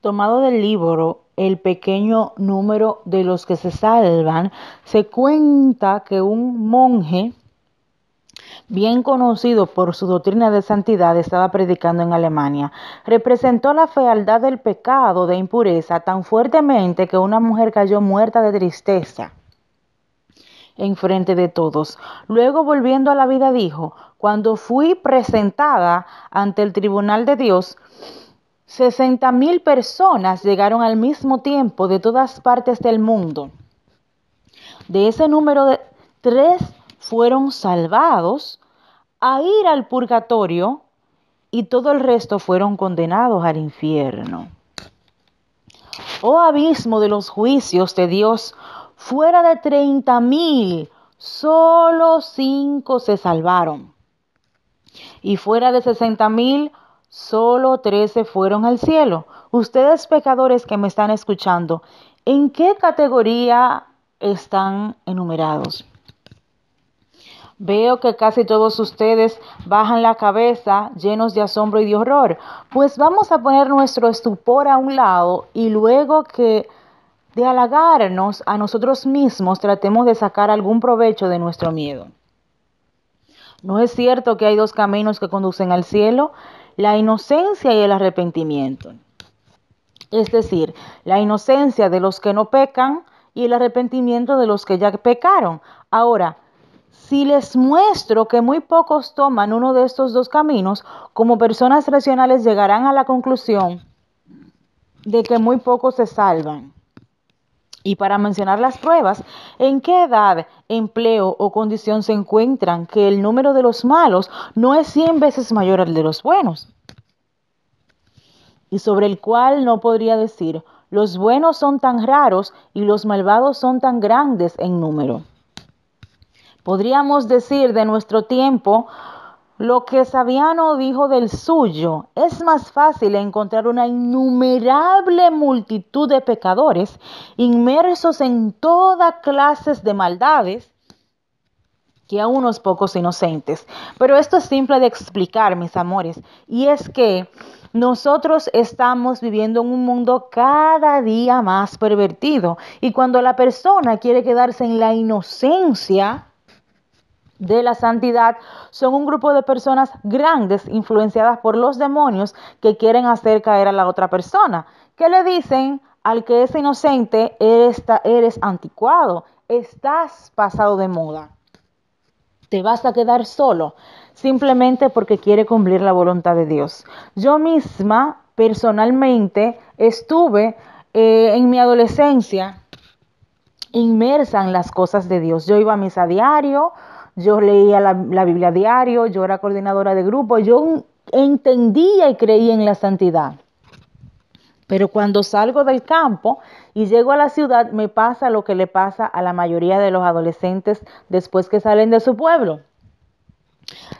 Tomado del libro El pequeño número de los que se salvan, se cuenta que un monje bien conocido por su doctrina de santidad, estaba predicando en Alemania. Representó la fealdad del pecado de impureza tan fuertemente que una mujer cayó muerta de tristeza en frente de todos. Luego, volviendo a la vida, dijo, cuando fui presentada ante el tribunal de Dios, 60.000 personas llegaron al mismo tiempo de todas partes del mundo. De ese número, de, tres fueron salvados a ir al purgatorio y todo el resto fueron condenados al infierno. Oh abismo de los juicios de Dios, fuera de 30.000, solo cinco se salvaron. Y fuera de 60.000, Solo trece fueron al cielo. Ustedes pecadores que me están escuchando, ¿en qué categoría están enumerados? Veo que casi todos ustedes bajan la cabeza llenos de asombro y de horror. Pues vamos a poner nuestro estupor a un lado y luego que de halagarnos a nosotros mismos tratemos de sacar algún provecho de nuestro miedo. ¿No es cierto que hay dos caminos que conducen al cielo? la inocencia y el arrepentimiento. Es decir, la inocencia de los que no pecan y el arrepentimiento de los que ya pecaron. Ahora, si les muestro que muy pocos toman uno de estos dos caminos, como personas racionales llegarán a la conclusión de que muy pocos se salvan. Y para mencionar las pruebas, ¿en qué edad, empleo o condición se encuentran que el número de los malos no es 100 veces mayor al de los buenos? Y sobre el cual no podría decir, los buenos son tan raros y los malvados son tan grandes en número. Podríamos decir de nuestro tiempo, lo que Sabiano dijo del suyo, es más fácil encontrar una innumerable multitud de pecadores inmersos en toda clases de maldades que a unos pocos inocentes. Pero esto es simple de explicar, mis amores, y es que nosotros estamos viviendo en un mundo cada día más pervertido y cuando la persona quiere quedarse en la inocencia, de la santidad son un grupo de personas grandes influenciadas por los demonios que quieren hacer caer a la otra persona, que le dicen al que es inocente, eres, eres anticuado, estás pasado de moda, te vas a quedar solo, simplemente porque quiere cumplir la voluntad de Dios. Yo misma, personalmente, estuve eh, en mi adolescencia inmersa en las cosas de Dios. Yo iba a misa diario, yo leía la, Biblia diario, yo era coordinadora de grupo, yo entendía y creía en la santidad. Pero cuando salgo del campo y llego a la ciudad, me pasa lo que le pasa a la mayoría de los adolescentes después que salen de su pueblo.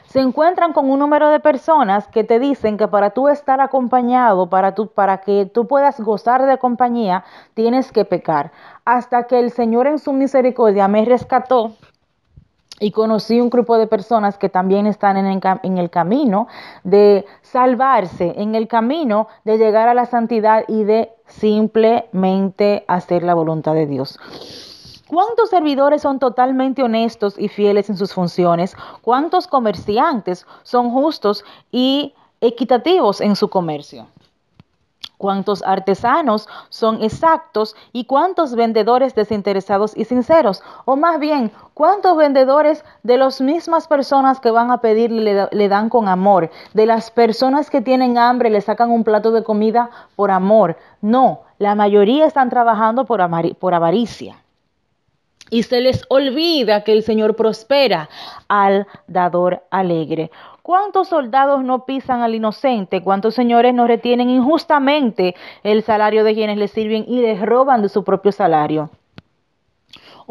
Se encuentran con un número de personas que te dicen que para tú estar acompañado, para, tú, para que tú puedas gozar de compañía, tienes que pecar. Hasta que el Señor en su misericordia me rescató y conocí un grupo de personas que también están en el, en el, camino de salvarse, en el camino de llegar a la santidad y de simplemente hacer la voluntad de Dios. ¿Cuántos servidores son totalmente honestos y fieles en sus funciones? ¿Cuántos comerciantes son justos y equitativos en su comercio? cuántos artesanos son exactos y cuántos vendedores desinteresados y sinceros, o más bien, cuántos vendedores de las mismas personas que van a pedir le, dan con amor, de las personas que tienen hambre le sacan un plato de comida por amor. No, la mayoría están trabajando por, por avaricia y se les olvida que el Señor prospera al dador alegre. ¿Cuántos soldados no pisan al inocente? ¿Cuántos señores no retienen injustamente el salario de quienes les sirven y les roban de su propio salario?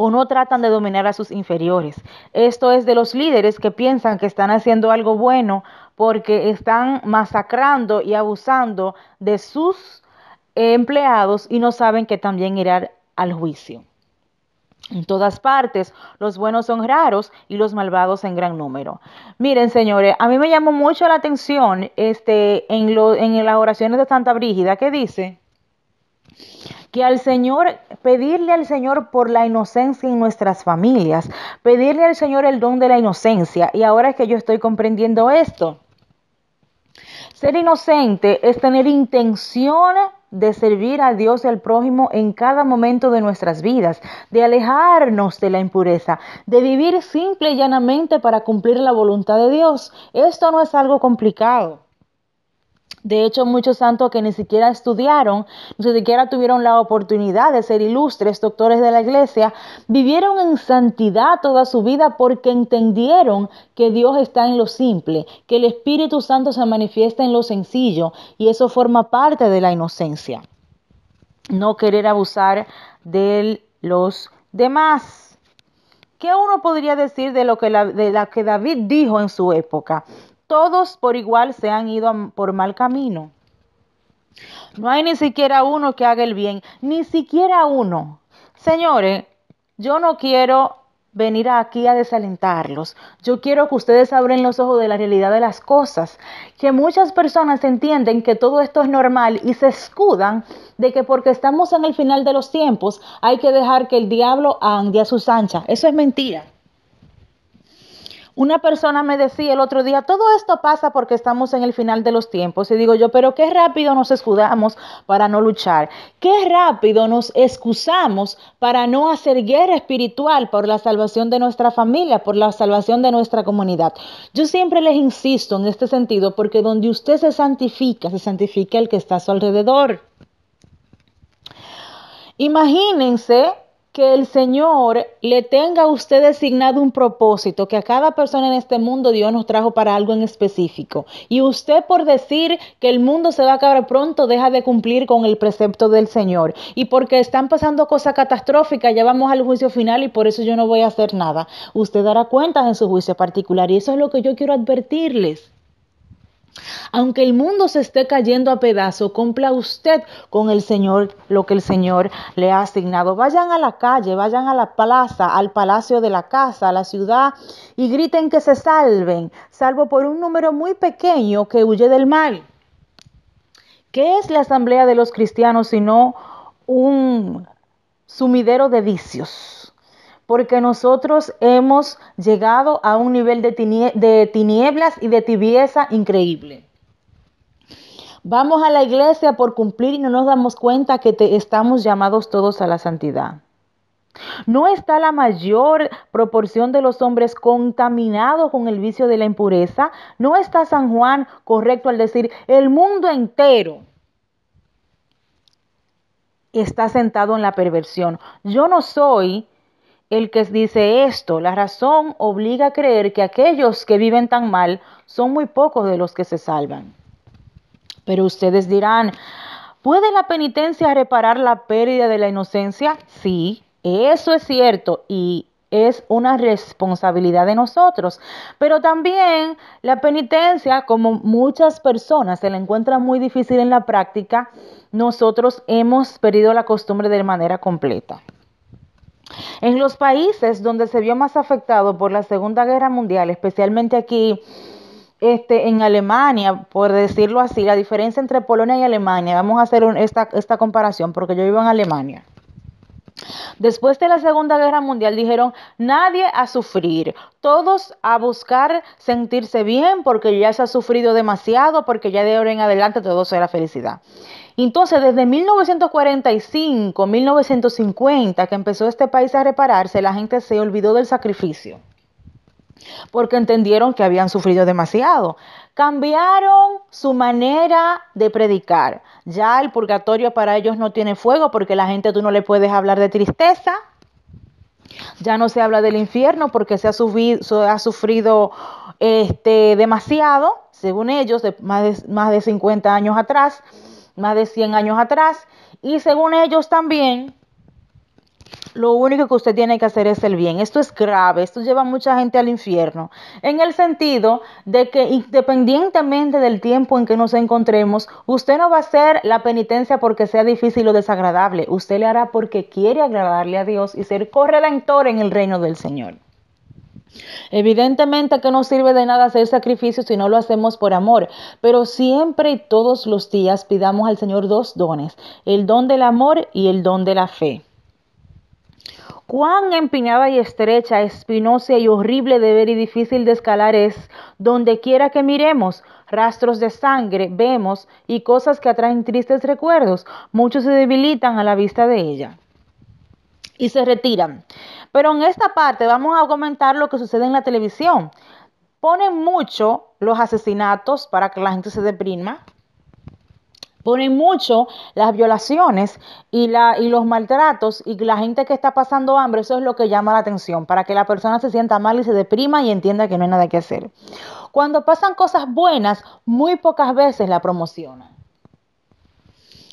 o no tratan de dominar a sus inferiores. Esto es de los líderes que piensan que están haciendo algo bueno porque están masacrando y abusando de sus empleados y no saben que también irán al juicio en todas partes, los buenos son raros y los malvados en gran número. Miren, señores, a mí me llamó mucho la atención este, en, en las oraciones de Santa Brígida, que dice que al Señor, pedirle al Señor por la inocencia en nuestras familias, pedirle al Señor el don de la inocencia. Y ahora es que yo estoy comprendiendo esto. Ser inocente es tener intenciones de servir a Dios y al prójimo en cada momento de nuestras vidas, de alejarnos de la impureza, de vivir simple y llanamente para cumplir la voluntad de Dios. Esto no es algo complicado. De hecho, muchos santos que ni siquiera estudiaron, ni siquiera tuvieron la oportunidad de ser ilustres doctores de la iglesia, vivieron en santidad toda su vida porque entendieron que Dios está en lo simple, que el Espíritu Santo se manifiesta en lo sencillo y eso forma parte de la inocencia. No querer abusar de los demás. ¿Qué uno podría decir de lo que, la, de la que David dijo en su época? todos por igual se han ido por mal camino. No hay ni siquiera uno que haga el bien, ni siquiera uno. Señores, yo no quiero venir aquí a desalentarlos. Yo quiero que ustedes abren los ojos de la realidad de las cosas, que muchas personas entienden que todo esto es normal y se escudan de que porque estamos en el final de los tiempos hay que dejar que el diablo ande a sus anchas. Eso es mentira. Una persona me decía el otro día, todo esto pasa porque estamos en el final de los tiempos. Y digo yo, pero qué rápido nos escudamos para no luchar. Qué rápido nos excusamos para no hacer guerra espiritual por la salvación de nuestra familia, por la salvación de nuestra comunidad. Yo siempre les insisto en este sentido porque donde usted se santifica, se santifica el que está a su alrededor. Imagínense que el Señor le tenga a usted designado un propósito, que a cada persona en este mundo Dios nos trajo para algo en específico. Y usted por decir que el mundo se va a acabar pronto deja de cumplir con el precepto del Señor. Y porque están pasando cosas catastróficas, ya vamos al juicio final y por eso yo no voy a hacer nada. Usted dará cuentas en su juicio particular y eso es lo que yo quiero advertirles. Aunque el mundo se esté cayendo a pedazos, cumpla usted con el Señor lo que el Señor le ha asignado. Vayan a la calle, vayan a la plaza, al palacio de la casa, a la ciudad y griten que se salven, salvo por un número muy pequeño que huye del mal. ¿Qué es la asamblea de los cristianos sino un sumidero de vicios? porque nosotros hemos llegado a un nivel de, tinieblas y de tibieza increíble. Vamos a la iglesia por cumplir y no nos damos cuenta que estamos llamados todos a la santidad. No está la mayor proporción de los hombres contaminados con el vicio de la impureza. No está San Juan correcto al decir el mundo entero está sentado en la perversión. Yo no soy el que dice esto. La razón obliga a creer que aquellos que viven tan mal son muy pocos de los que se salvan. Pero ustedes dirán, ¿puede la penitencia reparar la pérdida de la inocencia? Sí, eso es cierto y es una responsabilidad de nosotros. Pero también la penitencia, como muchas personas se la encuentran muy difícil en la práctica, nosotros hemos perdido la costumbre de manera completa. En los países donde se vio más afectado por la Segunda Guerra Mundial, especialmente aquí este, en Alemania, por decirlo así, la diferencia entre Polonia y Alemania, vamos a hacer esta, esta comparación porque yo vivo en Alemania. Después de la Segunda Guerra Mundial dijeron, nadie a sufrir, todos a buscar sentirse bien porque ya se ha sufrido demasiado, porque ya de ahora en adelante todo será felicidad. Entonces, desde 1945, 1950, que empezó este país a repararse, la gente se olvidó del sacrificio porque entendieron que habían sufrido demasiado. Cambiaron su manera de predicar. Ya el purgatorio para ellos no tiene fuego porque la gente tú no le puedes hablar de tristeza. Ya no se habla del infierno porque se ha, sufrido este, demasiado, según ellos, más, más de 50 años atrás, más de 100 años atrás. Y según ellos también, lo único que usted tiene que hacer es el bien. Esto es grave, esto lleva a mucha gente al infierno. En el sentido de que independientemente del tiempo en que nos encontremos, usted no va a hacer la penitencia porque sea difícil o desagradable. Usted le hará porque quiere agradarle a Dios y ser corredentor en el reino del Señor. Evidentemente que no sirve de nada hacer sacrificios si no lo hacemos por amor, pero siempre y todos los días pidamos al Señor dos dones, el don del amor y el don de la fe. Cuán empinada y estrecha, espinosa y horrible de ver y difícil de escalar es, donde quiera que miremos, rastros de sangre vemos y cosas que atraen tristes recuerdos, muchos se debilitan a la vista de ella y se retiran. Pero en esta parte vamos a comentar lo que sucede en la televisión. Ponen mucho los asesinatos para que la gente se deprima, ponen mucho las violaciones y, y los maltratos y la gente que está pasando hambre, eso es lo que llama la atención, para que la persona se sienta mal y se deprima y entienda que no hay nada que hacer. Cuando pasan cosas buenas, muy pocas veces la promocionan.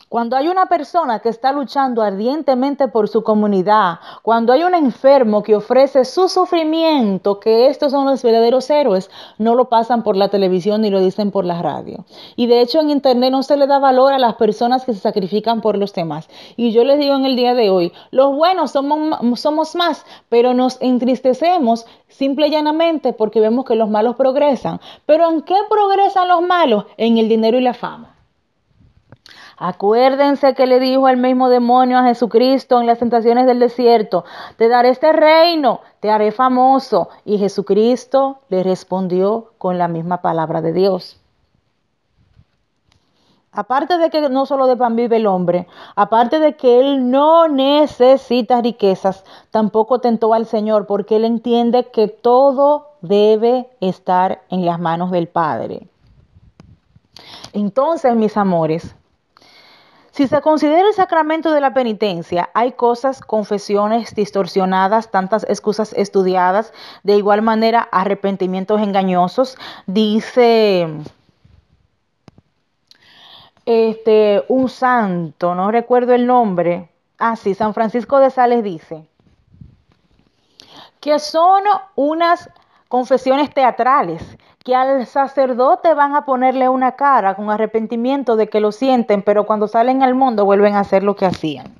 Cuando hay una persona que está luchando ardientemente por su comunidad, cuando hay un enfermo que ofrece su sufrimiento, que estos son los verdaderos héroes, no lo pasan por la televisión ni lo dicen por la radio. Y de hecho en Internet no se le da valor a las personas que se sacrifican por los temas. Y yo les digo en el día de hoy, los buenos somos, somos más, pero nos entristecemos simple y llanamente porque vemos que los malos progresan. Pero ¿en qué progresan los malos? En el dinero y la fama. Acuérdense que le dijo el mismo demonio a Jesucristo en las tentaciones del desierto, te daré este reino, te haré famoso. Y Jesucristo le respondió con la misma palabra de Dios. Aparte de que no solo de pan vive el hombre, aparte de que él no necesita riquezas, tampoco tentó al Señor porque él entiende que todo debe estar en las manos del Padre. Entonces, mis amores, si se considera el sacramento de la penitencia, hay cosas, confesiones distorsionadas, tantas excusas estudiadas, de igual manera arrepentimientos engañosos, dice este un santo, no recuerdo el nombre. Ah, sí, San Francisco de Sales dice que son unas confesiones teatrales que al sacerdote van a ponerle una cara con arrepentimiento de que lo sienten, pero cuando salen al mundo vuelven a hacer lo que hacían.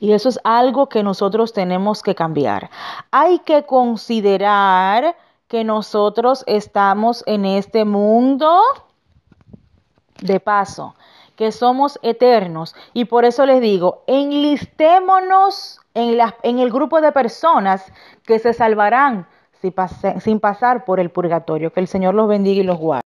Y eso es algo que nosotros tenemos que cambiar. Hay que considerar que nosotros estamos en este mundo de paso, que somos eternos. Y por eso les digo, enlistémonos en, en el grupo de personas que se salvarán sin pasar por el purgatorio. Que el Señor los bendiga y los guarde.